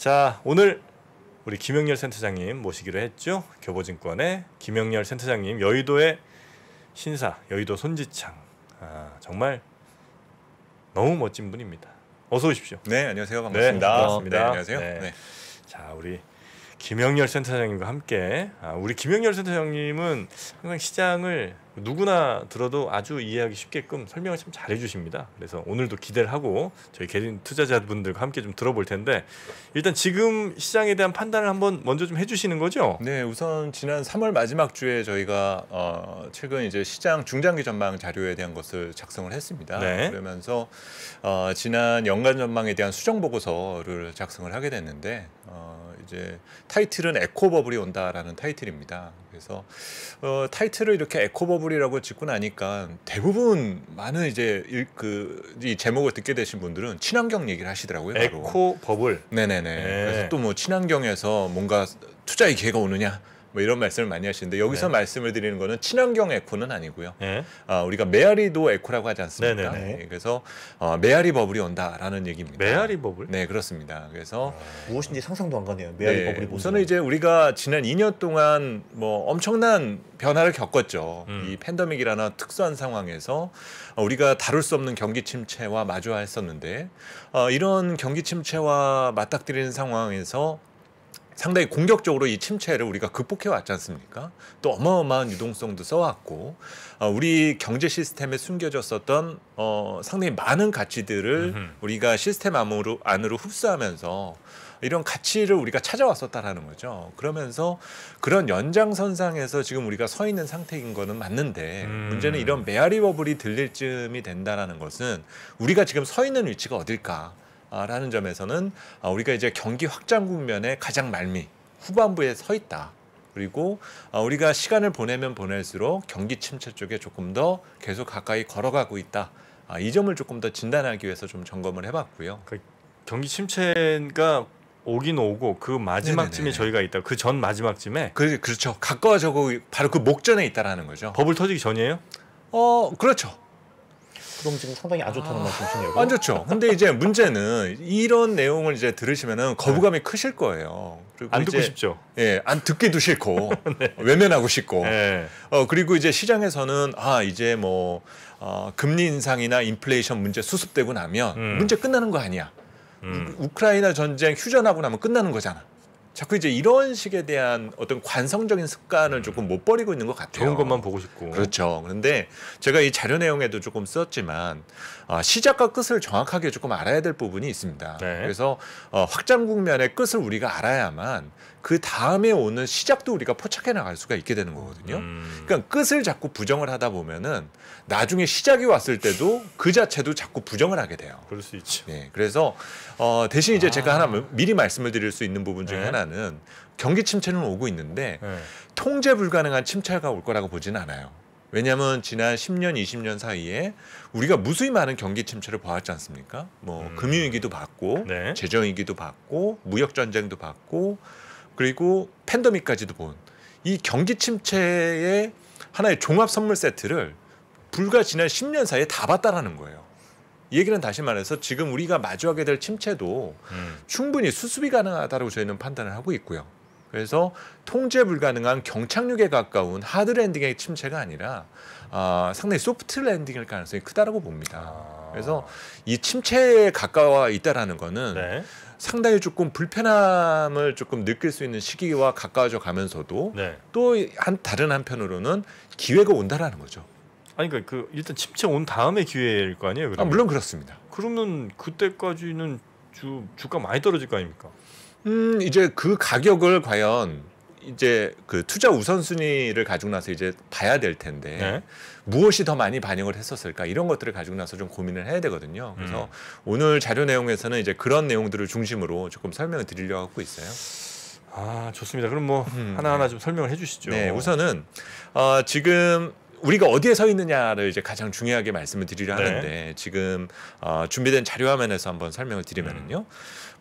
자, 오늘 우리 김영렬 센터장님 모시기로 했죠. 교보증권의 김영렬 센터장님 여의도의 신사 여의도 손지창 아, 정말 너무 멋진 분입니다. 어서 오십시오. 네, 안녕하세요. 네, 반갑습니다. 네, 반갑습니다. 네, 안녕하세요. 네. 네. 자, 우리 김영렬 센터장님과 함께 아, 우리 김영렬 센터장님은 항상 시장을 누구나 들어도 아주 이해하기 쉽게끔 설명을 참 잘해주십니다. 그래서 오늘도 기대를 하고 저희 개인 투자자분들과 함께 좀 들어볼 텐데 일단 지금 시장에 대한 판단을 한번 먼저 좀 해주시는 거죠? 네, 우선 지난 3월 마지막 주에 저희가 어, 최근 이제 시장 중장기 전망 자료에 대한 것을 작성을 했습니다. 네. 그러면서 어, 지난 연간 전망에 대한 수정 보고서를 작성을 하게 됐는데. 어, 이제 타이틀은 에코버블이 온다라는 타이틀입니다. 그래서 어, 타이틀을 이렇게 에코버블이라고 짓고 나니까 대부분 많은 이제 일, 그, 이 제목을 듣게 되신 분들은 친환경 얘기를 하시더라고요. 에코버블. 네네네. 네. 그래서 또뭐 친환경에서 뭔가 투자 의기회가 오느냐 뭐 이런 말씀을 많이 하시는데 여기서 네. 말씀을 드리는 거는 친환경 에코는 아니고요. 네. 아, 우리가 메아리도 에코라고 하지 않습니까? 네, 네, 네. 예, 그래서 어, 메아리 버블이 온다라는 얘기입니다. 메아리 버블? 네, 그렇습니다. 그래서 아, 무엇인지 상상도 안 가네요. 네, 메아리 버블이 우선은 이제 우리가 지난 2년 동안 뭐 엄청난 변화를 겪었죠. 음. 이 팬데믹이라는 특수한 상황에서 어, 우리가 다룰 수 없는 경기 침체와 마주했었는데 어, 이런 경기 침체와 맞닥뜨리는 상황에서 상당히 공격적으로 이 침체를 우리가 극복해 왔지 않습니까? 또 어마어마한 유동성도 써왔고 어, 우리 경제 시스템에 숨겨졌었던 어, 상당히 많은 가치들을 음흠. 우리가 시스템 안으로, 안으로 흡수하면서 이런 가치를 우리가 찾아왔었다라는 거죠. 그러면서 그런 연장선상에서 지금 우리가 서 있는 상태인 거는 맞는데 음. 문제는 이런 메아리 버블이 들릴 쯤이 된다라는 것은 우리가 지금 서 있는 위치가 어딜까? 라는 점에서는 아, 우리가 이제 경기 확장 국면에 가장 말미 후반부에 서 있다. 그리고 아, 우리가 시간을 보내면 보낼수록 경기 침체 쪽에 조금 더 계속 가까이 걸어가고 있다. 아, 이 점을 조금 더 진단하기 위해서 좀 점검을 해봤고요. 그 경기 침체가 오긴 오고 그 마지막쯤에 저희가 있다. 그 전 마지막쯤에 그 그렇죠. 가까워져고 바로 그 목전에 있다라는 거죠. 버블 터지기 전이에요? 어 그렇죠. 그럼 지금 상당히 안 좋다는 아... 말씀이시네요. 안 좋죠. 근데 이제 문제는 이런 내용을 이제 들으시면은 거부감이 네. 크실 거예요. 그리고 안 이제, 듣고 싶죠. 예, 안 듣기도 싫고 네. 외면하고 싶고. 네. 어 그리고 이제 시장에서는 아 이제 뭐 어, 금리 인상이나 인플레이션 문제 수습되고 나면 음. 문제 끝나는 거 아니야. 음. 우크라이나 전쟁 휴전하고 나면 끝나는 거잖아. 자꾸 이제 이런 식에 대한 어떤 관성적인 습관을 조금 못 버리고 있는 것 같아요. 좋은 것만 보고 싶고. 그렇죠. 그런데 제가 이 자료 내용에도 조금 썼지만 어, 시작과 끝을 정확하게 조금 알아야 될 부분이 있습니다. 네. 그래서 어, 확장 국면의 끝을 우리가 알아야만 그 다음에 오는 시작도 우리가 포착해 나갈 수가 있게 되는 거거든요. 음. 그러니까 끝을 자꾸 부정을 하다 보면은 나중에 시작이 왔을 때도 그 자체도 자꾸 부정을 하게 돼요. 그럴 수 있죠. 네, 그래서 어, 대신 이제 아. 제가 하나 뭐 미리 말씀을 드릴 수 있는 부분 중에 네. 하나는 경기 침체는 오고 있는데 네. 통제 불가능한 침체가 올 거라고 보지는 않아요. 왜냐하면 지난 10년, 20년 사이에 우리가 무수히 많은 경기 침체를 보았지 않습니까? 뭐 음. 금융위기도 봤고, 네. 재정위기도 봤고, 무역 전쟁도 봤고, 그리고 팬데믹까지도 본 이 경기 침체의 하나의 종합 선물 세트를 불과 지난 10년 사이에 다 봤다라는 거예요. 이 얘기는 다시 말해서 지금 우리가 마주하게 될 침체도 음. 충분히 수습이 가능하다고 저희는 판단을 하고 있고요. 그래서 통제 불가능한 경착륙에 가까운 하드랜딩의 침체가 아니라 아, 상당히 소프트 랜딩일 가능성이 크다라고 봅니다. 아. 그래서 이 침체에 가까워 있다라는 거는 네. 상당히 조금 불편함을 조금 느낄 수 있는 시기와 가까워져 가면서도 네. 또한 다른 한편으로는 기회가 온다라는 거죠. 아니 그러니까 그 일단 침체 온 다음에 기회일 거 아니에요? 그러면? 아, 물론 그렇습니다. 그러면 그때까지는 주 주가 많이 떨어질 거 아닙니까? 음, 이제 그 가격을 과연 이제 그 투자 우선순위를 가지고 나서 이제 봐야 될 텐데 네. 무엇이 더 많이 반영을 했었을까 이런 것들을 가지고 나서 좀 고민을 해야 되거든요. 그래서 음. 오늘 자료 내용에서는 이제 그런 내용들을 중심으로 조금 설명을 드리려고 하고 있어요. 아 좋습니다. 그럼 뭐 음, 네. 하나하나 네. 좀 설명을 해주시죠. 네, 우선은 어, 지금 우리가 어디에 서 있느냐를 이제 가장 중요하게 말씀을 드리려 네. 하는데 네. 지금 어, 준비된 자료 화면에서 한번 설명을 드리면은요. 음.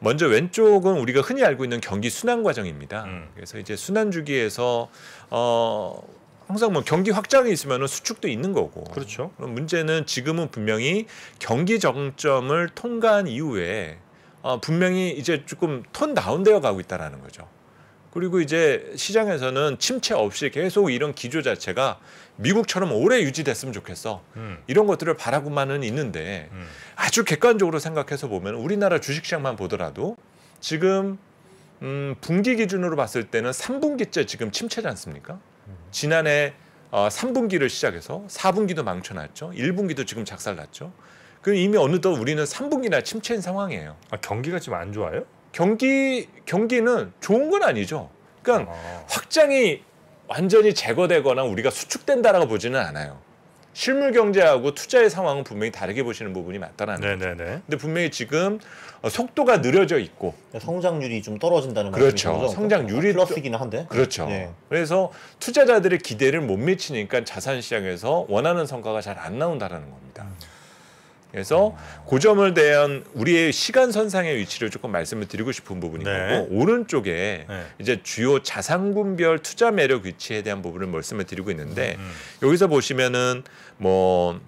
먼저 왼쪽은 우리가 흔히 알고 있는 경기 순환 과정입니다. 음. 그래서 이제 순환 주기에서 어 항상 뭐 경기 확장이 있으면 수축도 있는 거고. 그렇죠. 그럼 문제는 지금은 분명히 경기 정점을 통과한 이후에 어 분명히 이제 조금 톤 다운되어 가고 있다라는 거죠. 그리고 이제 시장에서는 침체 없이 계속 이런 기조 자체가 미국처럼 오래 유지됐으면 좋겠어. 음. 이런 것들을 바라고만은 있는데 음. 아주 객관적으로 생각해서 보면 우리나라 주식시장만 보더라도 지금 음, 분기 기준으로 봤을 때는 3분기째 지금 침체지 않습니까? 음. 지난해 어, 3분기를 시작해서 4분기도 망쳐놨죠. 1분기도 지금 작살났죠. 그 이미 어느덧 우리는 3분기나 침체인 상황이에요. 아, 경기가 지금 안 좋아요? 경기 경기는 좋은 건 아니죠. 그러니까 어. 확장이 완전히 제거되거나 우리가 수축된다라고 보지는 않아요. 실물 경제하고 투자의 상황은 분명히 다르게 보시는 부분이 많다라는 네네네. 거죠. 근데 분명히 지금 어, 속도가 느려져 있고 그러니까 성장률이 좀 떨어진다는 그렇죠. 말씀이죠. 성장률이 플러스이기는 한데 그렇죠. 네. 그래서 투자자들의 기대를 못 미치니까 자산 시장에서 원하는 성과가 잘 안 나온다라는 겁니다. 음. 그래서 그 점을 대한 우리의 시간 선상의 위치를 조금 말씀을 드리고 싶은 부분이 고 네. 오른쪽에 네. 이제 주요 자산군별 투자 매력 위치에 대한 부분을 말씀을 드리고 있는데 음, 음. 여기서 보시면은 뭐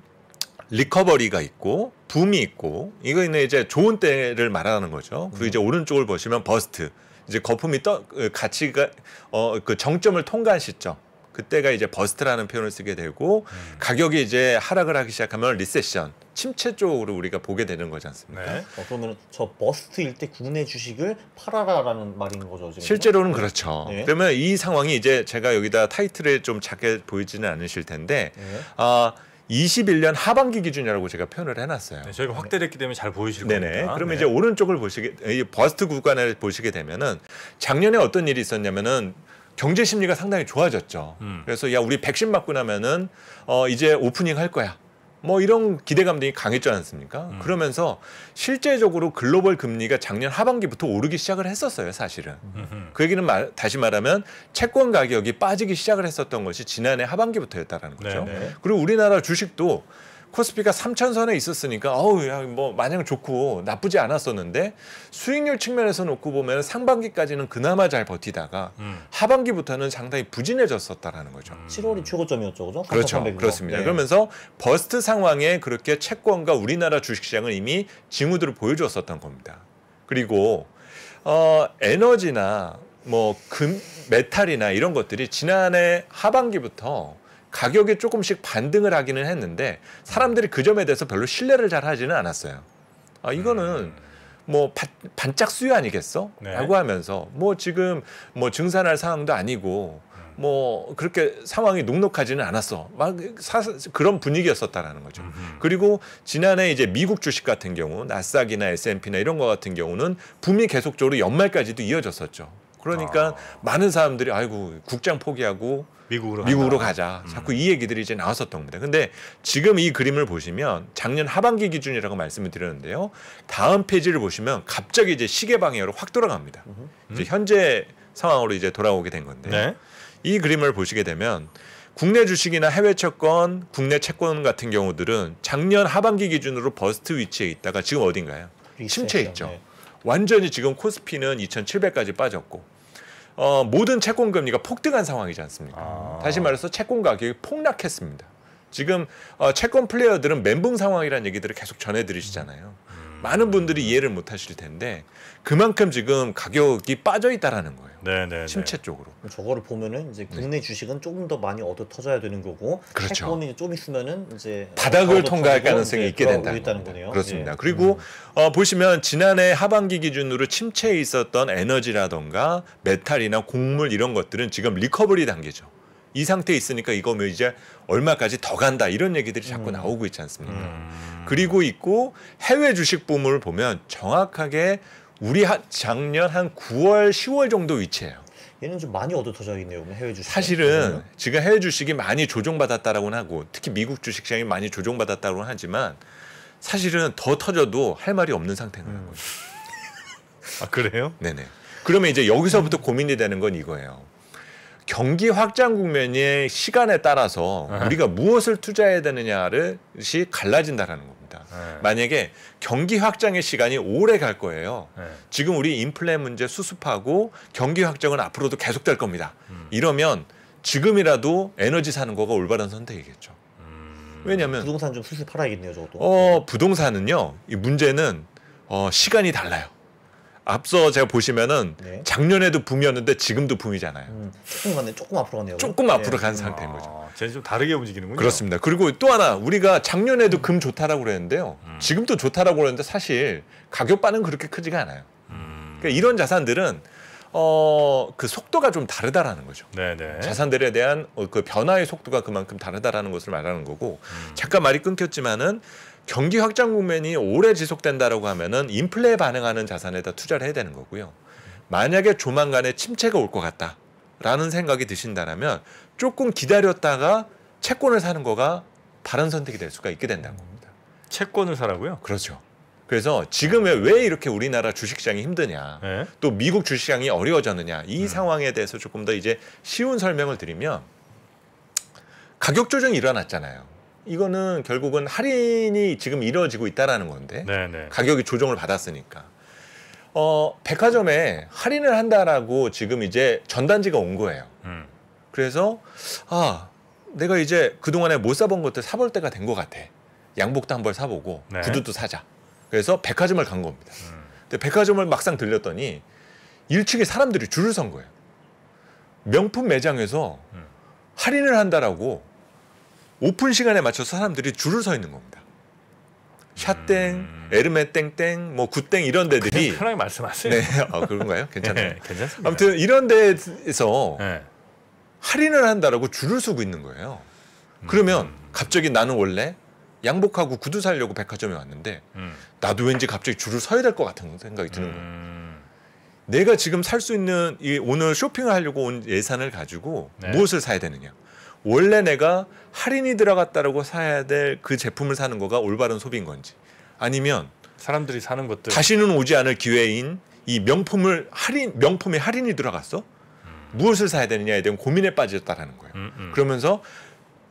리커버리가 있고 붐이 있고 이거는 이제 좋은 때를 말하는 거죠. 그리고 음. 이제 오른쪽을 보시면 버스트 이제 거품이 떠 그 가치가 어그 정점을 통과한 시점 그때가 이제 버스트라는 표현을 쓰게 되고 음. 가격이 이제 하락을 하기 시작하면 리세션 침체 쪽으로 우리가 보게 되는 거지 않습니까? 네. 어, 그러면 저 버스트일 때 국내 주식을 팔아라라는 말인 거죠? 지금? 실제로는 그렇죠. 네. 그러면 이 상황이 이제 제가 여기다 타이틀을 좀 작게 보이지는 않으실 텐데 네. 어, 아, 21년 하반기 기준이라고 제가 표현을 해놨어요. 네, 저희가 확대됐기 때문에 잘 보이실 네네. 겁니다. 그러면 네. 이제 오른쪽을 보시게, 이 버스트 구간을 보시게 되면은 작년에 어떤 일이 있었냐면은 경제 심리가 상당히 좋아졌죠. 음. 그래서 야 우리 백신 맞고 나면은 어 이제 오프닝 할 거야. 뭐 이런 기대감등이 강했지 않습니까? 음. 그러면서 실제적으로 글로벌 금리가 작년 하반기부터 오르기 시작을 했었어요, 사실은. 음흠. 그 얘기는 말, 다시 말하면 채권 가격이 빠지기 시작을 했었던 것이 지난해 하반기부터였다라는 거죠. 네네. 네. 그리고 우리나라 주식도 코스피가 3천선에 있었으니까 어우 야, 뭐 마냥 좋고 나쁘지 않았었는데 수익률 측면에서 놓고 보면 상반기까지는 그나마 잘 버티다가 음. 하반기부터는 상당히 부진해졌었다라는 거죠. 음. 7월이 최고점이었죠, 그죠? 그렇죠, 그렇습니다. 네. 그러면서 버스트 상황에 그렇게 채권과 우리나라 주식시장은 이미 징후들을 보여줬었던 겁니다. 그리고 어, 에너지나 뭐 금, 메탈이나 이런 것들이 지난해 하반기부터 가격이 조금씩 반등을 하기는 했는데 사람들이 그 점에 대해서 별로 신뢰를 잘 하지는 않았어요. 아, 이거는 뭐 바, 반짝 수요 아니겠어? 네. 라고 하면서 뭐 지금 뭐 증산할 상황도 아니고 뭐 그렇게 상황이 녹록하지는 않았어. 막 사, 그런 분위기였었다라는 거죠. 음흠. 그리고 지난해 이제 미국 주식 같은 경우 나스닥이나 S&P나 이런 거 같은 경우는 붐이 계속적으로 연말까지도 이어졌었죠. 그러니까 아. 많은 사람들이 아이고 국장 포기하고 미국으로, 미국으로 가자. 음. 자꾸 이 얘기들이 이제 나왔었던 겁니다. 근데 지금 이 그림을 보시면 작년 하반기 기준이라고 말씀을 드렸는데요. 다음 페이지를 보시면 갑자기 이제 시계 방향으로 확 돌아갑니다. 음. 이제 현재 상황으로 이제 돌아오게 된 건데 네. 이 그림을 보시게 되면 국내 주식이나 해외 채권, 국내 채권 같은 경우들은 작년 하반기 기준으로 버스트 위치에 있다가 지금 어딘가요? 침체 있죠. 네. 완전히 지금 코스피는 2,700까지 빠졌고 어, 모든 채권 금리가 폭등한 상황이지 않습니까? 아. 다시 말해서 채권 가격이 폭락했습니다. 지금 어, 채권 플레이어들은 멘붕 상황이라는 얘기들을 계속 전해드리시잖아요. 많은 분들이 이해를 못 하실 텐데 그만큼 지금 가격이 빠져 있다라는 거예요. 네네 침체 네, 네. 쪽으로. 저거를 보면은 이제 국내 네. 주식은 조금 더 많이 얻어 터져야 되는 거고 그렇죠. 채권이 좀 있으면은 이제 바닥을 통과할 가능성이 있게 된다는 그렇습니다. 예. 그리고 음. 어, 보시면 지난해 하반기 기준으로 침체에 있었던 에너지라던가 메탈이나 곡물 이런 것들은 지금 리커버리 단계죠. 이 상태에 있으니까 이거면 이제 얼마까지 더 간다 이런 얘기들이 자꾸 음. 나오고 있지 않습니까? 음. 그리고 있고 해외 주식 붐을 보면 정확하게 우리 한 작년 한 9월, 10월 정도 위치예요. 얘는 좀 많이 얻어터져 있네요. 해외 주식. 사실은 음. 지금 해외 주식이 많이 조정받았다라고는 하고 특히 미국 주식 시장이 많이 조정받았다고는 하지만 사실은 더 터져도 할 말이 없는 상태인 음. 거예요. 아 그래요? 네네. 그러면 이제 여기서부터 고민이 되는 건 이거예요. 경기 확장 국면의 시간에 따라서 네. 우리가 무엇을 투자해야 되느냐를 시 갈라진다라는 겁니다. 네. 만약에 경기 확장의 시간이 오래 갈 거예요. 네. 지금 우리 인플레 문제 수습하고 경기 확장은 앞으로도 계속될 겁니다. 음. 이러면 지금이라도 에너지 사는 거가 올바른 선택이겠죠. 음. 왜냐하면 부동산 좀 슬슬 팔아겠네요 저도. 어, 부동산은요. 이 문제는 어, 시간이 달라요. 앞서 제가 보시면은 네. 작년에도 붐이었는데 지금도 붐이잖아요. 음, 조금 가 조금 앞으로 가네요. 조금 네. 앞으로 간 상태인 거죠. 아, 쟤는 좀 다르게 움직이는군요. 그렇습니다. 그리고 또 하나 우리가 작년에도 음. 금 좋다라고 그랬는데요. 음. 지금도 좋다라고 그러는데 사실 가격 반은 그렇게 크지가 않아요. 음. 그러니까 이런 자산들은 어, 그 속도가 좀 다르다라는 거죠. 네네. 네. 자산들에 대한 어, 그 변화의 속도가 그만큼 다르다라는 것을 말하는 거고 음. 잠깐 말이 끊겼지만은 경기 확장 국면이 오래 지속된다라고 하면은 인플레에 반응하는 자산에다 투자를 해야 되는 거고요. 만약에 조만간에 침체가 올 것 같다라는 생각이 드신다면 조금 기다렸다가 채권을 사는 거가 바른 선택이 될 수가 있게 된다는 겁니다. 채권을 사라고요? 그렇죠. 그래서 지금 왜, 왜 이렇게 우리나라 주식시장이 힘드냐, 네? 또 미국 주식시장이 어려워졌느냐 이 음. 상황에 대해서 조금 더 이제 쉬운 설명을 드리면 가격 조정이 일어났잖아요. 이거는 결국은 할인이 지금 이루어지고 있다라는 건데 네네. 네. 가격이 조정을 받았으니까 어 백화점에 할인을 한다라고 지금 이제 전단지가 온 거예요. 음. 그래서 아 내가 이제 그 동안에 못 사본 것들 사볼 때가 된 것 같아. 양복도 한벌 사보고 네. 구두도 사자. 그래서 백화점을 간 겁니다. 음. 근데 백화점을 막상 들렸더니 일층에 사람들이 줄을 선 거예요. 명품 매장에서 음. 할인을 한다라고 오픈 시간에 맞춰서 사람들이 줄을 서 있는 겁니다. 샷땡, 음. 에르메 땡땡, 뭐굿땡 이런 데들이 편하게 말씀하세요. 네, 아, 그런가요? 괜찮아요. 네, 괜찮습니다. 아무튼 이런 데에서 네. 할인을 한다라고 줄을 서고 있는 거예요. 음. 그러면 음. 갑자기 나는 원래 양복하고 구두 사려고 백화점에 왔는데 음. 나도 왠지 갑자기 줄을 서야 될 것 같은 생각이 드는 거예요. 음. 내가 지금 살 수 있는 이 오늘 쇼핑을 하려고 온 예산을 가지고 네. 무엇을 사야 되느냐? 원래 내가 할인이 들어갔다라고 사야 될 그 제품을 사는 거가 올바른 소비인 건지 아니면 사람들이 사는 것들 다시는 오지 않을 기회인 이 명품을 할인 명품에 할인이 들어갔어 음. 무엇을 사야 되느냐에 대한 고민에 빠졌다라는 거예요. 음, 음. 그러면서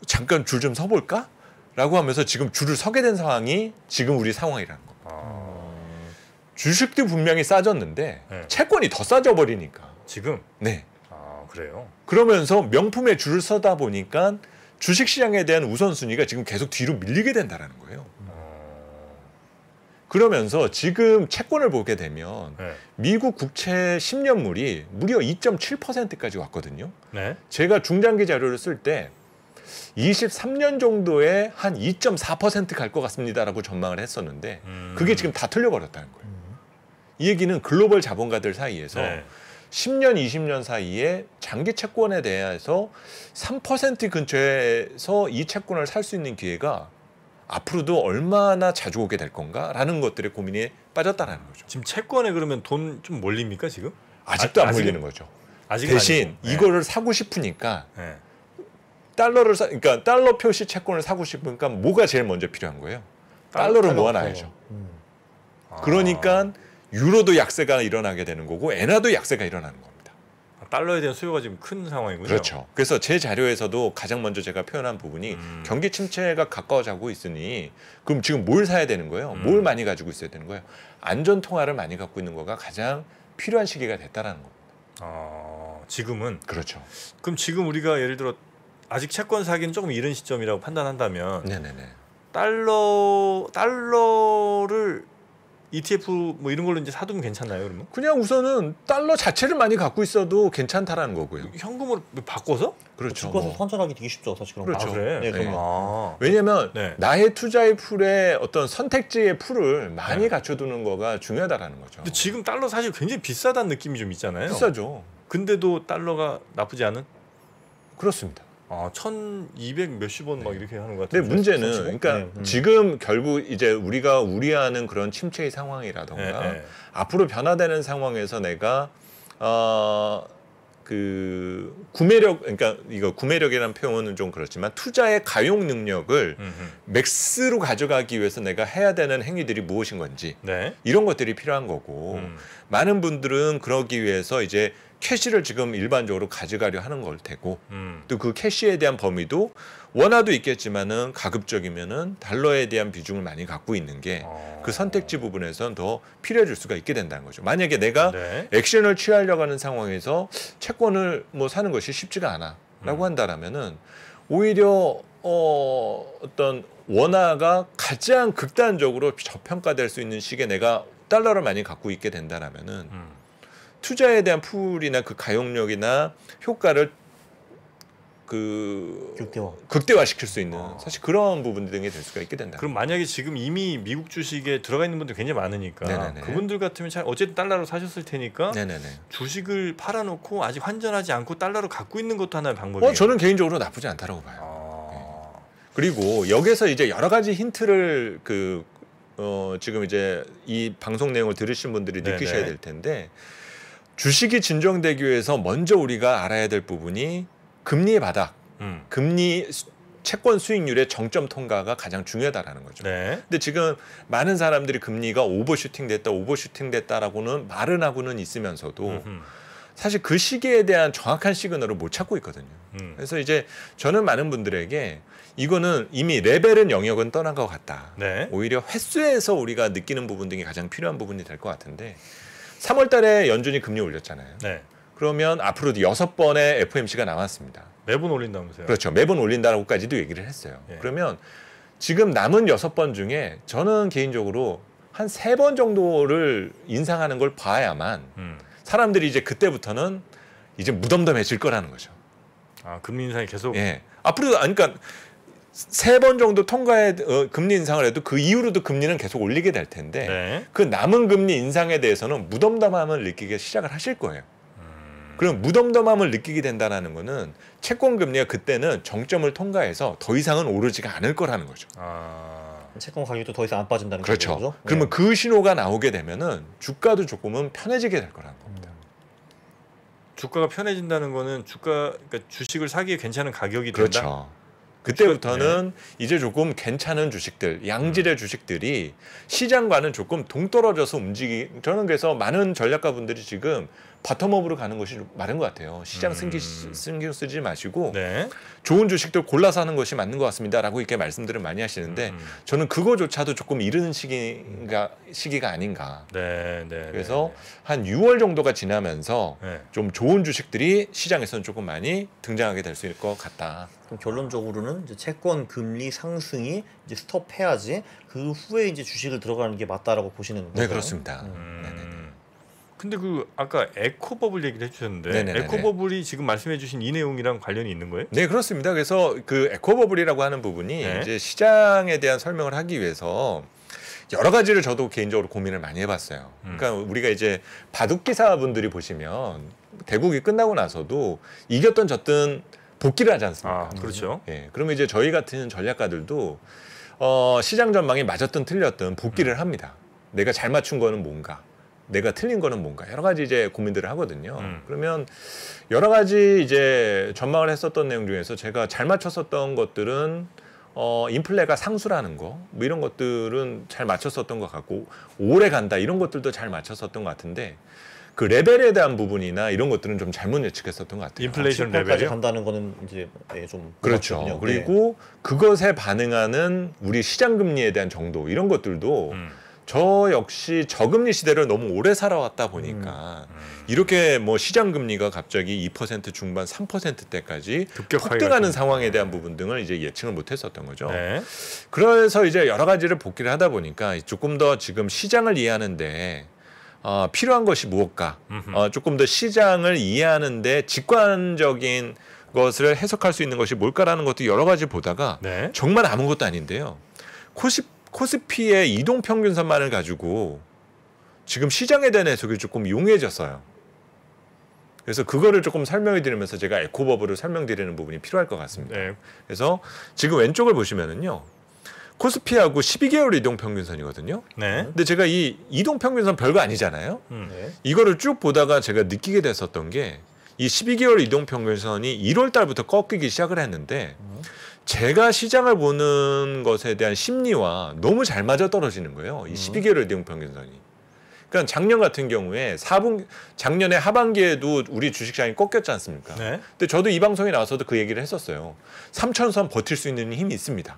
잠깐 줄 좀 서볼까? 라고 하면서 지금 줄을 서게 된 상황이 지금 우리 상황이라는 겁니다. 아... 주식도 분명히 싸졌는데 네. 채권이 더 싸져 버리니까 지금 네 그래요. 그러면서 명품에 줄을 서다 보니까 주식 시장에 대한 우선순위가 지금 계속 뒤로 밀리게 된다라는 거예요. 그러면서 지금 채권을 보게 되면 네. 미국 국채 10년물이 무려 2.7%까지 왔거든요. 네. 제가 중장기 자료를 쓸 때 23년 정도에 한 2.4%갈 것 같습니다라고 전망을 했었는데 음. 그게 지금 다 틀려버렸다는 거예요. 음. 이 얘기는 글로벌 자본가들 사이에서 네. 10년, 20년 사이에 장기 채권에 대해서 3% 근처에서 이 채권을 살 수 있는 기회가 앞으로도 얼마나 자주 오게 될 건가라는 것들의 고민에 빠졌다라는 거죠. 지금 채권에 그러면 돈 좀 몰립니까 지금? 아직도 아, 안 몰리는 거죠. 대신 네. 이거를 사고 싶으니까 네. 달러를 사, 그러니까 달러 표시 채권을 사고 싶으니까 뭐가 제일 먼저 필요한 거예요? 달러를 달러 모아놔야죠. 음. 그러니까 아. 그러니까 유로도 약세가 일어나게 되는 거고 엔화도 약세가 일어나는 겁니다. 달러에 대한 수요가 지금 큰 상황이군요. 그렇죠. 그래서 제 자료에서도 가장 먼저 제가 표현한 부분이 음. 경기 침체가 가까워지고 있으니 그럼 지금 뭘 사야 되는 거예요? 음. 뭘 많이 가지고 있어야 되는 거예요? 안전 통화를 많이 갖고 있는 거가 가장 필요한 시기가 됐다라는 겁니다. 아, 지금은 그렇죠. 그럼 지금 우리가 예를 들어 아직 채권 사기는 조금 이른 시점이라고 판단한다면 네네네. 달러 달러를 ETF 뭐 이런 걸로 이제 사두면 괜찮나요, 그러면? 그냥 우선은 달러 자체를 많이 갖고 있어도 괜찮다라는 거고요. 현금으로 바꿔서? 그렇죠. 바꿔서 선전하기 되게 쉽죠, 사실 그런 그렇죠. 아, 그래? 네, 네. 아. 왜냐면 네. 나의 투자의 풀에 어떤 선택지의 풀을 많이 네. 갖춰두는 거가 중요하다라는 거죠. 근데 지금 달러 사실 굉장히 비싸다는 느낌이 좀 있잖아요. 비싸죠. 근데도 달러가 나쁘지 않은? 그렇습니다. 아, 1200 몇십 원막 네. 이렇게 하는 것 같은데. 문제는 35? 그러니까 네, 음. 지금 결국 이제 우리가 우려하는 그런 침체의 상황이라던가 네, 네, 앞으로 변화되는 상황에서 내가 어, 그 구매력 그러니까 이거 구매력이라는 표현은 좀 그렇지만 투자의 가용 능력을 음흠. 맥스로 가져가기 위해서 내가 해야 되는 행위들이 무엇인 건지 네. 이런 것들이 필요한 거고 음. 많은 분들은 그러기 위해서 이제 캐시를 지금 일반적으로 가져가려 하는 걸 테고 음. 또그 캐시에 대한 범위도 원화도 있겠지만은 가급적이면은 달러에 대한 비중을 많이 갖고 있는 게그 어... 그 선택지 부분에선 더 필요해질 수가 있게 된다는 거죠. 만약에 내가 네. 액션을 취하려고 하는 상황에서 채권을 뭐 사는 것이 쉽지가 않아라고 음. 한다라면은 오히려 어 어떤 원화가 가장 극단적으로 저평가될 수 있는 시기에 내가 달러를 많이 갖고 있게 된다라면은 음. 투자에 대한 풀이나 그 가용력이나 효과를 그 극대화. 극대화시킬 수 있는 아. 사실 그런 부분 등이 될 수가 있게 된다. 그럼 만약에 지금 이미 미국 주식에 들어가 있는 분들 굉장히 많으니까 네네네. 그분들 같으면 잘 어쨌든 달러로 사셨을 테니까 네네네. 주식을 팔아놓고 아직 환전하지 않고 달러로 갖고 있는 것도 하나의 방법이에요. 어, 저는 개인적으로 나쁘지 않다라고 봐요. 아... 네. 그리고 여기서 이제 여러 가지 힌트를 그 어, 지금 이제 이 방송 내용을 들으신 분들이 느끼셔야 될 텐데 주식이 진정되기 위해서 먼저 우리가 알아야 될 부분이 금리의 바닥, 음. 금리 채권 수익률의 정점 통과가 가장 중요하다라는 거죠. 네. 근데 지금 많은 사람들이 금리가 오버슈팅 됐다, 오버슈팅 됐다라고는 말은 하고는 있으면서도 음흠. 사실 그 시기에 대한 정확한 시그널을 못 찾고 있거든요. 음. 그래서 이제 저는 많은 분들에게 이거는 이미 레벨은 영역은 떠난 것 같다. 네. 오히려 횟수에서 우리가 느끼는 부분 등이 가장 필요한 부분이 될 것 같은데 3월 달에 연준이 금리 올렸잖아요. 네. 그러면 앞으로도 여 번의 f m c 가 남았습니다. 매번 올린다면서요? 그렇죠. 매번 올린다고까지도 얘기를 했어요. 예. 그러면 지금 남은 여번 중에 저는 개인적으로 한 세 번 정도를 인상하는 걸 봐야만 음. 사람들이 이제 그때부터는 이제 무덤덤해질 거라는 거죠. 아, 금리 인상이 계속? 예. 앞으로, 아니, 그러니까 세번 정도 통과해 어, 금리 인상을 해도 그 이후로도 금리는 계속 올리게 될 텐데 네. 그 남은 금리 인상에 대해서는 무덤덤함을 느끼게 시작을 하실 거예요. 음. 그럼 무덤덤함을 느끼게 된다라는 거는 채권 금리가 그때는 정점을 통과해서 더 이상은 오르지가 않을 거라는 거죠. 아. 채권 가격도 더 이상 안 빠진다는 그렇죠. 거죠. 네. 그러면 네. 그 신호가 나오게 되면은 주가도 조금은 편해지게 될 거라는 겁니다. 음. 주가가 편해진다는 거는 주가 그러니까 주식을 사기에 괜찮은 가격이 된다. 그렇죠. 그때부터는 네. 이제 조금 괜찮은 주식들, 양질의 음. 주식들이 시장과는 조금 동떨어져서 움직이. 저는 그래서 많은 전략가분들이 지금 바텀업으로 가는 것이 맞은 것 같아요. 시장 음. 기경 쓰지 마시고 네. 좋은 주식들 골라서 하는 것이 맞는 것 같습니다라고 이렇게 말씀들을 많이 하시는데 음. 저는 그거조차도 조금 이르는 시기가 시기가 아닌가. 네, 네, 네 그래서 네. 한 6월 정도가 지나면서 네. 좀 좋은 주식들이 시장에서는 조금 많이 등장하게 될 수 있을 것 같다. 결론적으로는 이제 채권 금리 상승이 이제 스톱해야지 그 후에 이제 주식을 들어가는 게 맞다라고 보시는 거죠. 네, 그렇습니다. 음. 음. 근데 그 아까 에코버블 얘기를 해주셨는데 네네네네. 에코버블이 지금 말씀해주신 이 내용이랑 관련이 있는 거예요? 네 그렇습니다. 그래서 그 에코버블이라고 하는 부분이 네. 이제 시장에 대한 설명을 하기 위해서 여러 가지를 저도 개인적으로 고민을 많이 해봤어요. 음. 그러니까 우리가 이제 바둑기사분들이 보시면 대국이 끝나고 나서도 이겼던 졌든 복귀를 하지 않습니까? 아, 그렇죠. 예. 네. 그러면 이제 저희 같은 전략가들도 어, 시장 전망이 맞았든 틀렸든 복귀를 음. 합니다. 내가 잘 맞춘 거는 뭔가. 내가 틀린 거는 뭔가 여러 가지 이제 고민들을 하거든요. 음. 그러면 여러 가지 이제 전망을 했었던 내용 중에서 제가 잘 맞췄었던 것들은 어, 인플레가 상수라는 거, 뭐 이런 것들은 잘 맞췄었던 것 같고, 오래 간다, 이런 것들도 잘 맞췄었던 것 같은데, 그 레벨에 대한 부분이나 이런 것들은 좀 잘못 예측했었던 것 같아요. 인플레이션 아, 레벨이 간다는 거는 이제 네, 좀 그렇죠. 무섭군요. 그리고 네. 그것에 반응하는 우리 시장 금리에 대한 정도 이런 것들도 음. 저 역시 저금리 시대를 너무 오래 살아왔다 보니까 음, 음. 이렇게 뭐 시장 금리가 갑자기 2% 중반 3%대까지 급등하는 상황에 대한 부분 등을 이제 예측을 못 했었던 거죠. 네. 그래서 이제 여러 가지를 복기를 하다 보니까 조금 더 지금 시장을 이해하는데 어, 필요한 것이 무엇까? 어, 조금 더 시장을 이해하는데 직관적인 것을 해석할 수 있는 것이 뭘까라는 것도 여러 가지 보다가 네. 정말 아무것도 아닌데요. 코십 코스피의 이동 평균선만을 가지고 지금 시장에 대한 해석이 조금 용해졌어요. 그래서 그거를 조금 설명해 드리면서 제가 에코버블을 설명드리는 부분이 필요할 것 같습니다. 네. 그래서 지금 왼쪽을 보시면은요. 코스피하고 12개월 이동 평균선이거든요. 네. 근데 제가 이 이동 평균선 별거 아니잖아요. 음. 네. 이거를 쭉 보다가 제가 느끼게 됐었던 게 이 12개월 이동 평균선이 1월 달부터 꺾이기 시작을 했는데 음. 제가 시장을 보는 것에 대한 심리와 너무 잘 맞아 떨어지는 거예요. 이 12개월 음. 대응 평균선이. 그러니까 작년 같은 경우에 4분 작년에 하반기에도 우리 주식시장이 꺾였지 않습니까? 네. 근데 저도 이 방송에 나와서도 그 얘기를 했었어요. 3천선 버틸 수 있는 힘이 있습니다.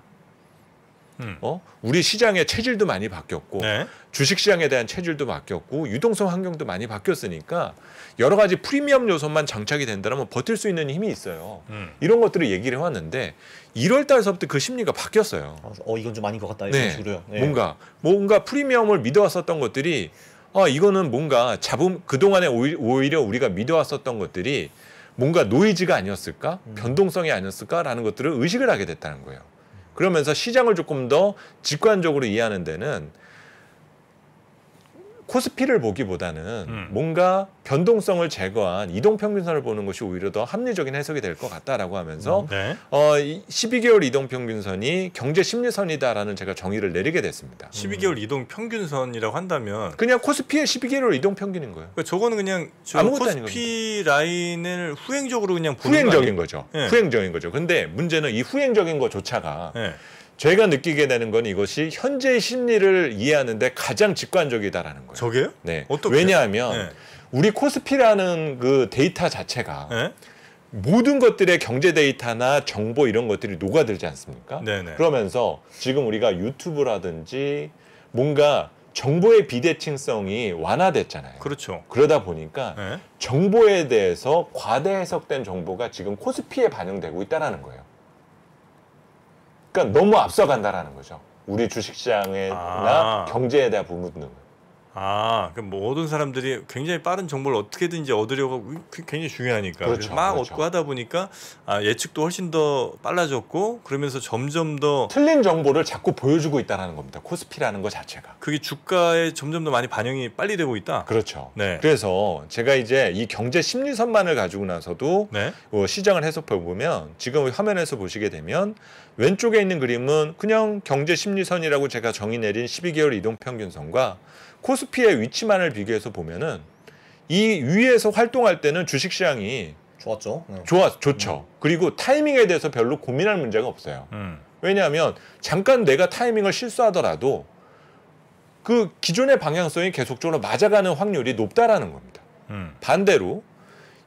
음. 어? 우리 시장의 체질도 많이 바뀌었고 네. 주식 시장에 대한 체질도 바뀌었고 유동성 환경도 많이 바뀌었으니까 여러 가지 프리미엄 요소만 장착이 된다면 버틸 수 있는 힘이 있어요. 음. 이런 것들을 얘기를 해왔는데 1월 달서부터 그 심리가 바뀌었어요. 어, 어 이건 좀 아닌 것 같다 이런 네. 식으로 네. 뭔가 뭔가 프리미엄을 믿어왔었던 것들이 아 이거는 뭔가 잡음 그 동안에 오히려 우리가 믿어왔었던 것들이 뭔가 노이즈가 아니었을까 음. 변동성이 아니었을까라는 것들을 의식을 하게 됐다는 거예요. 그러면서 시장을 조금 더 직관적으로 이해하는 데는 코스피를 보기보다는 음. 뭔가 변동성을 제거한 이동평균선을 보는 것이 오히려 더 합리적인 해석이 될 것 같다라고 하면서 음, 네. 어, 12개월 이동평균선이 경제 심리선이다라는 제가 정의를 내리게 됐습니다. 12개월 음. 이동평균선이라고 한다면 그냥 코스피의 12개월 이동평균인 거예요. 그러니까 저거는 그냥 코스피 라인을 후행적으로 그냥 보는 후행적인 거죠. 네. 후행적인 거죠. 근데 문제는 이 후행적인 거조차가 네. 예. 저희가 느끼게 되는 건 이것이 현재의 심리를 이해하는데 가장 직관적이다라는 거예요. 저게요? 네. 어떻게? 왜냐하면 네. 우리 코스피라는 그 데이터 자체가 네? 모든 것들의 경제 데이터나 정보 이런 것들이 녹아들지 않습니까? 네네. 네. 그러면서 지금 우리가 유튜브라든지 뭔가 정보의 비대칭성이 완화됐잖아요. 그렇죠. 그러다 보니까 네? 정보에 대해서 과대 해석된 정보가 지금 코스피에 반영되고 있다라는 거예요. 그러니까 너무 앞서간다라는 거죠. 우리 주식시장이나 아. 경제에 대한 부분은. 아, 그 모든 사람들이 굉장히 빠른 정보를 어떻게든지 얻으려고 그 굉장히 중요하니까 그렇죠, 막 그렇죠. 얻고 하다 보니까 아, 예측도 훨씬 더 빨라졌고 그러면서 점점 더 틀린 정보를 자꾸 보여주고 있다는 겁니다. 코스피라는 것 자체가 그게 주가에 점점 더 많이 반영이 빨리 되고 있다. 그렇죠. 네. 그래서 제가 이제 이 경제 심리선만을 가지고 나서도 네. 어, 시장을 해석해 보면 지금 화면에서 보시게 되면 왼쪽에 있는 그림은 그냥 경제 심리선이라고 제가 정의 내린 12개월 이동 평균선과 코스피의 위치만을 비교해서 보면은 이 위에서 활동할 때는 주식시장이 좋았죠. 네. 좋았 좋죠. 음. 그리고 타이밍에 대해서 별로 고민할 문제가 없어요. 음. 왜냐하면 잠깐 내가 타이밍을 실수하더라도 그 기존의 방향성이 계속적으로 맞아가는 확률이 높다라는 겁니다. 음. 반대로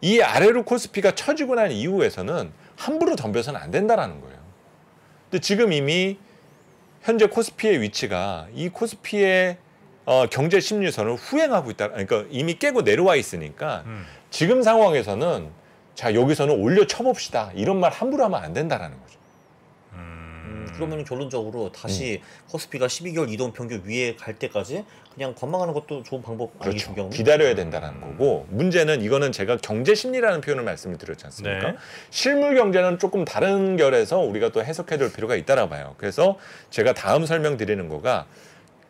이 아래로 코스피가 처지고 난 이후에서는 함부로 덤벼서는 안 된다라는 거예요. 근데 지금 이미 현재 코스피의 위치가 이 코스피의 어, 경제 심리선을 후행하고 있다. 그러니까 이미 깨고 내려와 있으니까 음. 지금 상황에서는 자 여기서는 올려 쳐봅시다 이런 말 함부로 하면 안 된다라는 거죠. 음, 음 그러면 결론적으로 다시 음. 코스피가 12개월 이동 평균 위에 갈 때까지 그냥 관망하는 것도 좋은 방법 그렇죠. 아니겠 기다려야 된다는 거고 문제는 이거는 제가 경제 심리라는 표현을 말씀을 드렸지 않습니까? 네. 실물 경제는 조금 다른 결에서 우리가 또 해석해줄 필요가 있다라 봐요. 그래서 제가 다음 설명드리는 거가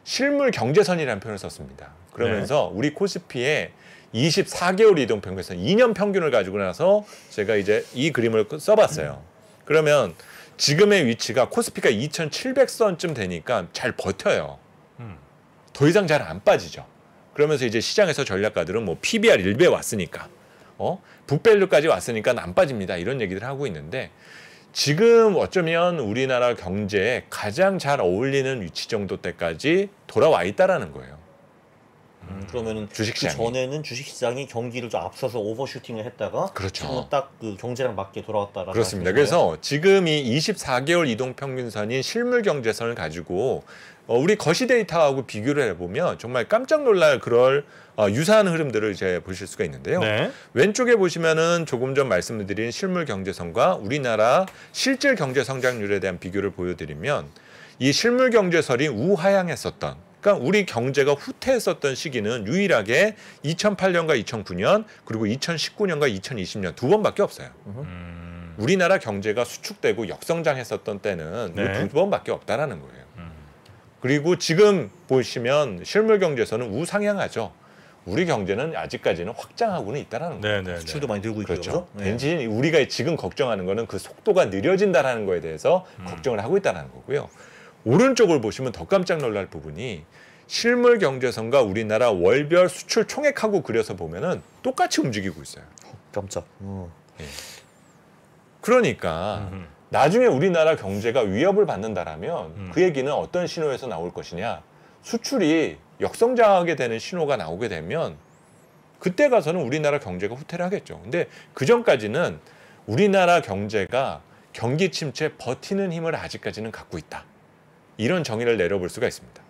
실물 경제선이라는 표현을 썼습니다. 그러면서 네. 우리 코스피의 24개월 이동 평균선 2년 평균을 가지고 나서 제가 이제 이 그림을 그 써봤어요. 그러면 지금의 위치가 코스피가 2,700선쯤 되니까 잘 버텨요. 음. 더 이상 잘 안 빠지죠. 그러면서 이제 시장에서 전략가들은 뭐 PBR 1배 왔으니까 어? 북밸류까지 왔으니까 안 빠집니다. 이런 얘기를 하고 있는데 지금 어쩌면 우리나라 경제에 가장 잘 어울리는 위치 정도 때까지 돌아와 있다라는 거예요. 음, 그러면은 그 주식시장그 전에는 주식시장이 경기를 좀 앞서서 오버슈팅을 했다가 그렇죠. 딱그 경제랑 맞게 돌아왔다라는 그렇습니다. 그래서 지금 이 24개월 이동평균선인 실물 경제선을 가지고 어, 우리 거시 데이터하고 비교를 해보면 정말 깜짝 놀랄 그럴 어, 유사한 흐름들을 이제 보실 수가 있는데요. 네. 왼쪽에 보시면은 조금 전 말씀드린 실물 경제성과 우리나라 실질 경제 성장률에 대한 비교를 보여드리면 이 실물 경제설이 우하향했었던 그러니까 우리 경제가 후퇴했었던 시기는 유일하게 2008년과 2009년 그리고 2019년과 2020년 두 번밖에 없어요. 음. 우리나라 경제가 수축되고 역성장했었던 때는 네. 두 번밖에 없다라는 거예요. 그리고 지금 보시면 실물 경제에서는 우상향하죠. 우리 경제는 아직까지는 확장하고는 있다라는 거예요. 네, 네, 네. 수출도 많이 들고 있죠. 그렇죠. 네. 벤진 우리가 지금 걱정하는 거는 그 속도가 느려진다라는 거에 대해서 음. 걱정을 하고 있다는 거고요. 오른쪽을 보시면 더 깜짝 놀랄 부분이 실물 경제성과 우리나라 월별 수출 총액하고 그려서 보면은 똑같이 움직이고 있어요. 어, 깜짝. 어. 네. 그러니까 음. 나중에 우리나라 경제가 위협을 받는다라면 음. 그 얘기는 어떤 신호에서 나올 것이냐. 수출이 역성장하게 되는 신호가 나오게 되면 그때 가서는 우리나라 경제가 후퇴를 하겠죠. 근데 그 전까지는 우리나라 경제가 경기 침체 버티는 힘을 아직까지는 갖고 있다. 이런 정의를 내려볼 수가 있습니다.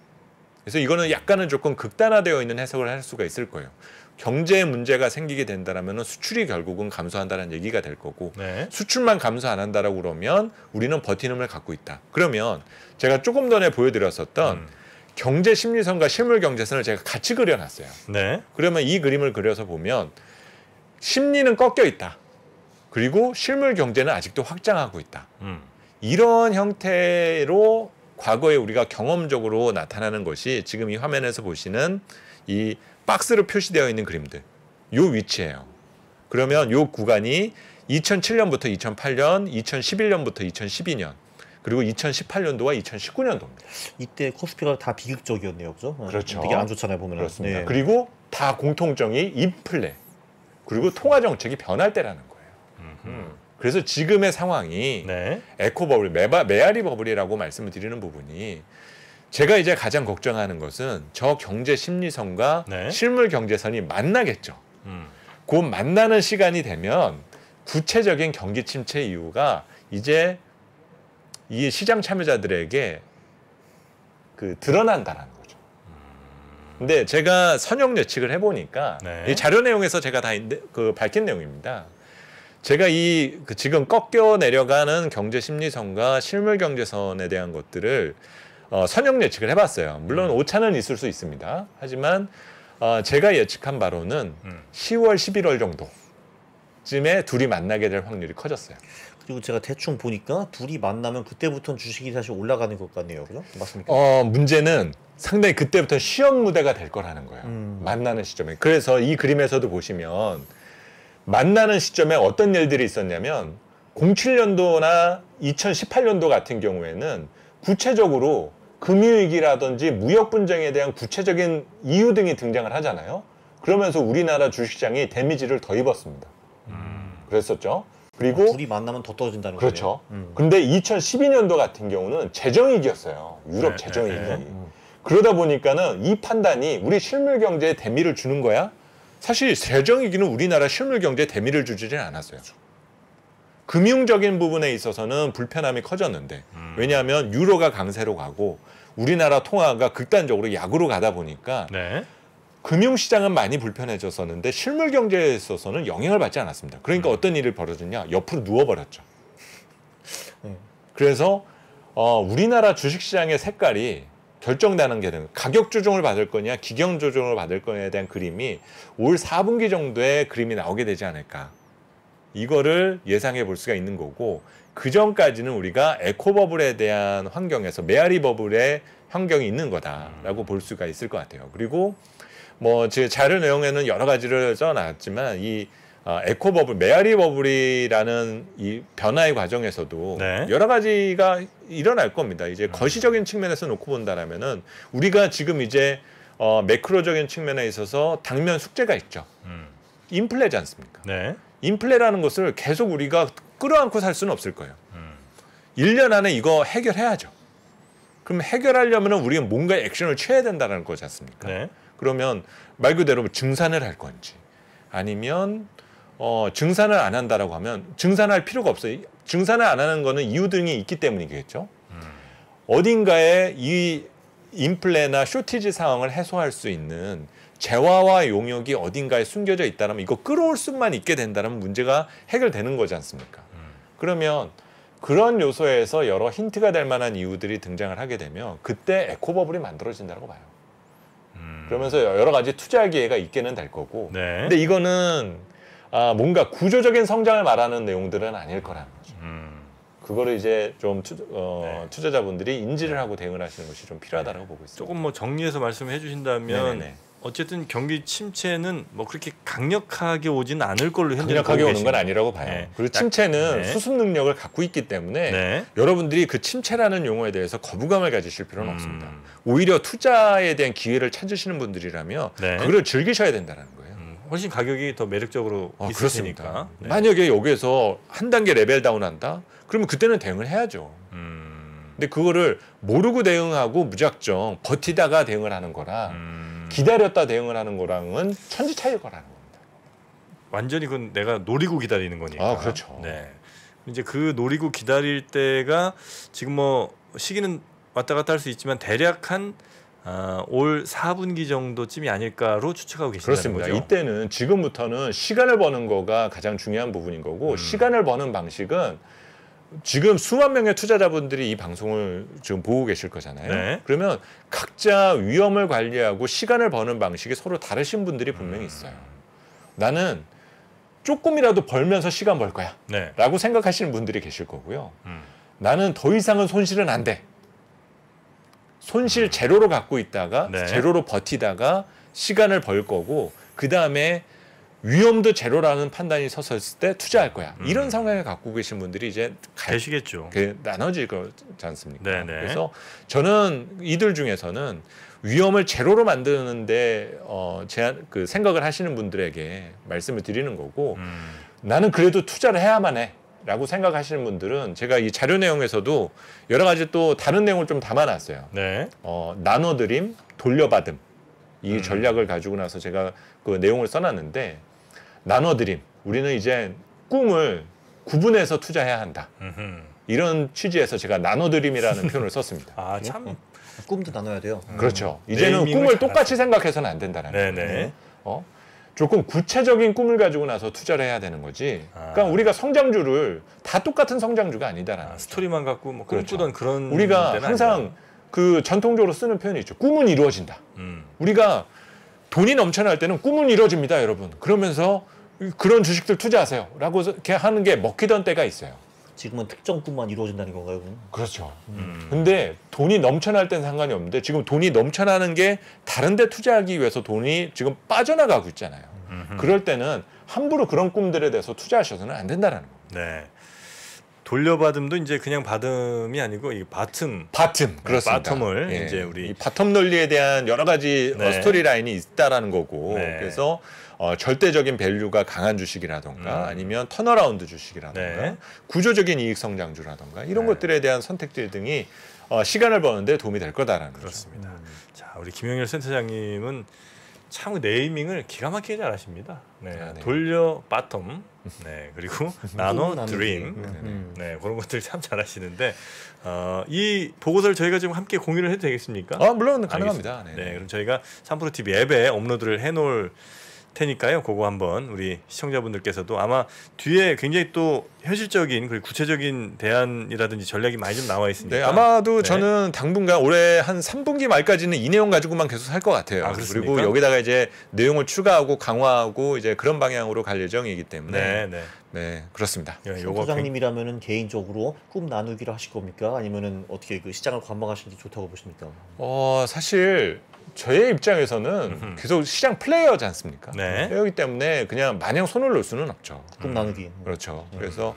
그래서 이거는 약간은 조금 극단화되어 있는 해석을 할 수가 있을 거예요. 경제 문제가 생기게 된다면 수출이 결국은 감소한다는 얘기가 될 거고 네. 수출만 감소 안 한다라고 그러면 우리는 버티는을 갖고 있다. 그러면 제가 조금 전에 보여드렸었던 음. 경제 심리선과 실물 경제선을 제가 같이 그려놨어요. 네. 그러면 이 그림을 그려서 보면 심리는 꺾여 있다. 그리고 실물 경제는 아직도 확장하고 있다. 음. 이런 형태로 과거에 우리가 경험적으로 나타나는 것이 지금 이 화면에서 보시는 이 박스로 표시되어 있는 그림들. 요 위치예요. 그러면 요 구간이 2007년부터 2008년, 2011년부터 2012년, 그리고 2018년도와 2019년도입니다. 이때 코스피가 다 비극적이었네요, 그죠? 어, 그렇죠. 되게 안 좋잖아요, 보면. 그렇습니다. 네. 그리고 다 공통점이 인플레, 그리고 통화 정책이 변할 때라는 거예요. 음흠. 음. 그래서 지금의 상황이 네. 에코버블, 메바, 메아리 버블이라고 말씀을 드리는 부분이 제가 이제 가장 걱정하는 것은 저 경제 심리선과 네. 실물 경제선이 만나겠죠. 음. 곧 만나는 시간이 되면 구체적인 경기 침체 이유가 이제 이 시장 참여자들에게 그 드러난다라는 거죠. 근데 제가 선형 예측을 해보니까 네. 이 자료 내용에서 제가 다 그 밝힌 내용입니다. 제가 이 그 지금 꺾여 내려가는 경제 심리선과 실물 경제선에 대한 것들을 어, 선형 예측을 해봤어요. 물론 음. 오차는 있을 수 있습니다. 하지만 어, 제가 예측한 바로는 음. 10월, 11월 정도쯤에 둘이 만나게 될 확률이 커졌어요. 그리고 제가 대충 보니까 둘이 만나면 그때부터는 주식이 다시 올라가는 것 같네요. 그죠? 렇 맞습니까? 어, 문제는 상당히 그때부터 시험 무대가 될 거라는 거예요. 음. 만나는 시점에. 그래서 이 그림에서도 보시면 만나는 시점에 어떤 일들이 있었냐면 07년도나 2018년도 같은 경우에는 구체적으로 금융위기라든지 무역 분쟁에 대한 구체적인 이유 등이 등장을 하잖아요. 그러면서 우리나라 주식시장이 데미지를 더 입었습니다. 그랬었죠. 그리고 어, 둘이 만나면 더 떨어진다는 거죠. 그렇죠. 음. 근데 2012년도 같은 경우는 재정 위기였어요. 유럽 네, 재정 위기. 네, 네. 그러다 보니까는 이 판단이 우리 실물 경제에 대미를 주는 거야? 사실 재정 위기는 우리나라 실물 경제에 대미를 주지는 않았어요. 그렇죠. 금융적인 부분에 있어서는 불편함이 커졌는데 음. 왜냐하면 유로가 강세로 가고 우리나라 통화가 극단적으로 약으로 가다 보니까 네. 금융시장은 많이 불편해졌었는데 실물 경제에 있어서는 영향을 받지 않았습니다. 그러니까 음. 어떤 일이 벌어졌냐? 옆으로 누워버렸죠. 음. 그래서 어, 우리나라 주식시장의 색깔이 결정되는 게 되는 가격 조정을 받을 거냐 기경 조정을 받을 거냐에 대한 그림이 올 4분기 정도의 그림이 나오게 되지 않을까 이거를 예상해 볼 수가 있는 거고 그 전까지는 우리가 에코버블에 대한 환경에서 메아리 버블의 환경이 있는 거다라고 볼 수가 있을 것 같아요. 그리고 뭐 제 자료 내용에는 여러 가지를 써놨지만 이 어, 에코 버블, 메아리 버블이라는 이 변화의 과정에서도 네. 여러 가지가 일어날 겁니다. 이제 거시적인 측면에서 놓고 본다라면은 우리가 지금 이제 어, 매크로적인 측면에 있어서 당면 숙제가 있죠. 음. 인플레지 않습니까? 네. 인플레라는 것을 계속 우리가 끌어안고 살 수는 없을 거예요. 음. 1년 안에 이거 해결해야죠. 그럼 해결하려면 우리가 뭔가 액션을 취해야 된다는 거지 않습니까? 네. 그러면 말 그대로 증산을 할 건지 아니면 어, 증산을 안 한다라고 하면 증산할 필요가 없어요. 증산을 안 하는 거는 이유 등이 있기 때문이겠죠. 음. 어딘가에 이 인플레나 쇼티지 상황을 해소할 수 있는 재화와 용역이 어딘가에 숨겨져 있다면 이거 끌어올 수만 있게 된다면 문제가 해결되는 거지 않습니까? 음. 그러면 그런 요소에서 여러 힌트가 될 만한 이유들이 등장을 하게 되면 그때 에코버블이 만들어진다고 봐요. 그러면서 여러 가지 투자 기회가 있게는 될 거고. 네. 근데 이거는 아, 뭔가 구조적인 성장을 말하는 내용들은 아닐 거라는 거죠. 음. 그거를 이제 좀 투, 어, 네. 투자자분들이 인지를 네. 하고 대응을 하시는 것이 좀 필요하다고 네. 보고 있습니다. 조금 뭐 정리해서 말씀해 주신다면 네네네. 네. 어쨌든 경기 침체는 뭐 그렇게 강력하게 오진 않을 걸로 현재 강력하게 오는 건 아니라고 봐요. 네. 그리고 침체는 네. 수습 능력을 갖고 있기 때문에 네. 여러분들이 그 침체라는 용어에 대해서 거부감을 가지실 필요는 음. 없습니다. 오히려 투자에 대한 기회를 찾으시는 분들이라면 네. 그걸 즐기셔야 된다는 거예요. 음, 훨씬 가격이 더 매력적으로 아, 있을 그렇습니다. 테니까. 네. 만약에 여기에서 한 단계 레벨 다운한다? 그러면 그때는 대응을 해야죠. 음. 근데 그거를 모르고 대응하고 무작정 버티다가 대응을 하는 거라 음. 음. 기다렸다 대응을 하는 거랑은 천지 차이일 거라는 겁니다. 완전히 그건 내가 노리고 기다리는 거니까. 아, 그렇죠. 네. 이제 그 노리고 기다릴 때가 지금 뭐 시기는 왔다 갔다 할 수 있지만 대략 한올 아, 4분기 정도쯤이 아닐까로 추측하고 계신다는 그렇습니다. 거죠. 이때는 지금부터는 시간을 버는 거가 가장 중요한 부분인 거고 음. 시간을 버는 방식은 지금 수만 명의 투자자분들이 이 방송을 지금 보고 계실 거잖아요. 네. 그러면 각자 위험을 관리하고 시간을 버는 방식이 서로 다르신 분들이 분명히 음. 있어요. 나는 조금이라도 벌면서 시간 벌 거야. 네. 라고 생각하시는 분들이 계실 거고요. 음. 나는 더 이상은 손실은 안 돼. 손실 음. 제로로 갖고 있다가 네. 제로로 버티다가 시간을 벌 거고 그 다음에 위험도 제로라는 판단이 서섰을 때 투자할 거야. 음. 이런 성향을 갖고 계신 분들이 이제 가, 계시겠죠. 그, 나눠질 거지 않습니까? 네네. 그래서 저는 이들 중에서는 위험을 제로로 만드는데 어, 제한, 그 생각을 하시는 분들에게 말씀을 드리는 거고 음. 나는 그래도 투자를 해야만 해. 라고 생각하시는 분들은 제가 이 자료 내용에서도 여러 가지 또 다른 내용을 좀 담아놨어요. 네. 어, 나눠드림, 돌려받음, 이 음. 전략을 가지고 나서 제가 그 내용을 써놨는데 나눠드림. 우리는 이제 꿈을 구분해서 투자해야 한다. 이런 취지에서 제가 나눠드림이라는 표현을 썼습니다. 아, 참. 음. 꿈도 나눠야 돼요. 음. 그렇죠. 이제는 꿈을 똑같이 생각해서는 안 된다는 거예 네. 어? 조금 구체적인 꿈을 가지고 나서 투자를 해야 되는 거지. 아. 그러니까 우리가 성장주를 다 똑같은 성장주가 아니다라는. 아, 스토리만 갖고 뭐 그렇죠. 꿈꾸던 그런 우리가 항상 아니라. 그 전통적으로 쓰는 표현이 있죠. 꿈은 이루어진다. 음. 우리가 돈이 넘쳐날 때는 꿈은 이루어집니다, 여러분. 그러면서 그런 주식들 투자하세요. 라고 하는 게 먹히던 때가 있어요. 지금은 특정 꿈만 이루어진다는 건가요? 그럼? 그렇죠. 음. 근데 돈이 넘쳐날 때는 상관이 없는데 지금 돈이 넘쳐나는 게 다른 데 투자하기 위해서 돈이 지금 빠져나가고 있잖아요. 음흠. 그럴 때는 함부로 그런 꿈들에 대해서 투자하셔서는 안 된다는 라 겁니다. 네. 돌려받음도 이제 그냥 받음이 아니고 이 바텀, 바텀 네, 그렇습니다. 바텀을 예. 이제 우리 바텀 논리에 대한 여러 가지 어, 네. 어, 스토리 라인이 있다라는 거고 네. 그래서 어, 절대적인 밸류가 강한 주식이라던가 음. 아니면 턴어라운드 주식이라던가 네. 구조적인 이익 성장주라던가 이런 네. 것들에 대한 선택들 등이 어, 시간을 버는데 도움이 될 거다라는 그렇습니다. 거죠. 음. 자 우리 김영일 센터장님은 참 네이밍을 기가 막히게 잘 하십니다. 네, 아, 네. 돌려 바텀, 네 그리고 음. 나노 드림, 음. 네, 네. 음. 네 그런 것들 참 잘하시는데 어, 이 보고서를 저희가 지금 함께 공유를 해도 되겠습니까? 아 물론 가능합니다. 네, 네, 그럼 저희가 삼프로 TV 앱에 업로드를 해놓을 테니까요. 그거 한번 우리 시청자분들께서도 아마 뒤에 굉장히 또 현실적인 그리고 구체적인 대안이라든지 전략이 많이 좀 나와 있습니다. 네, 아마도 네. 저는 당분간 올해 한 3분기 말까지는 이 내용 가지고만 계속 할 것 같아요. 아, 그리고 여기다가 이제 내용을 추가하고 강화하고 이제 그런 방향으로 갈 예정이기 때문에 네, 네. 네 그렇습니다. 소장님이라면은 예, 개인적으로 꿈 나누기를 하실 겁니까? 아니면은 어떻게 그 시장을 관망하시는 게 좋다고 보십니까? 어 사실 저의 입장에서는 계속 시장 플레이어지 않습니까? 네. 플레기 때문에 그냥 마냥 손을 놓을 수는 없죠. 끝나는 뒤. 음. 그렇죠. 음. 그래서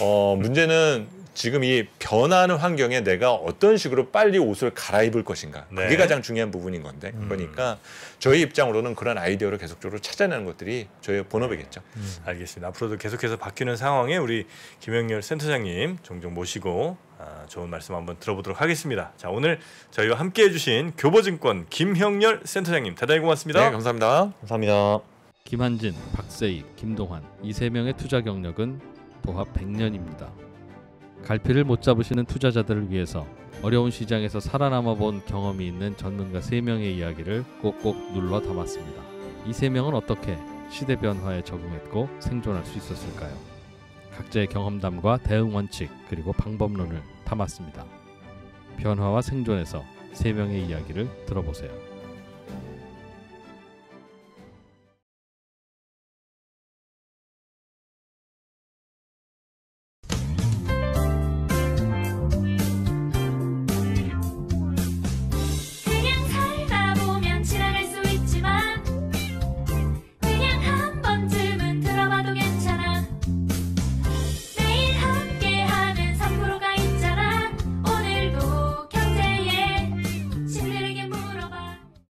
어, 문제는 지금 이 변하는 환경에 내가 어떤 식으로 빨리 옷을 갈아입을 것인가 네. 그게 가장 중요한 부분인 건데 음. 그러니까 저희 입장으로는 그런 아이디어를 계속적으로 찾아내는 것들이 저희 본업이겠죠. 음. 알겠습니다. 앞으로도 계속해서 바뀌는 상황에 우리 김영렬 센터장님 종종 모시고 아, 좋은 말씀 한번 들어보도록 하겠습니다. 자 오늘 저희와 함께 해주신 교보증권 김형렬 센터장님 대단히 고맙습니다. 네 감사합니다. 감사합니다. 김한진, 박세희, 김동환 이 세 명의 투자 경력은 도합 100년입니다. 갈피를 못 잡으시는 투자자들을 위해서 어려운 시장에서 살아남아 본 경험이 있는 전문가 3명의 이야기를 꼭꼭 눌러 담았습니다. 이 3명은 어떻게 시대 변화에 적응했고 생존할 수 있었을까요? 각자의 경험담과 대응 원칙 그리고 방법론을 담았습니다. 변화와 생존에서 세 명의 이야기를 들어보세요.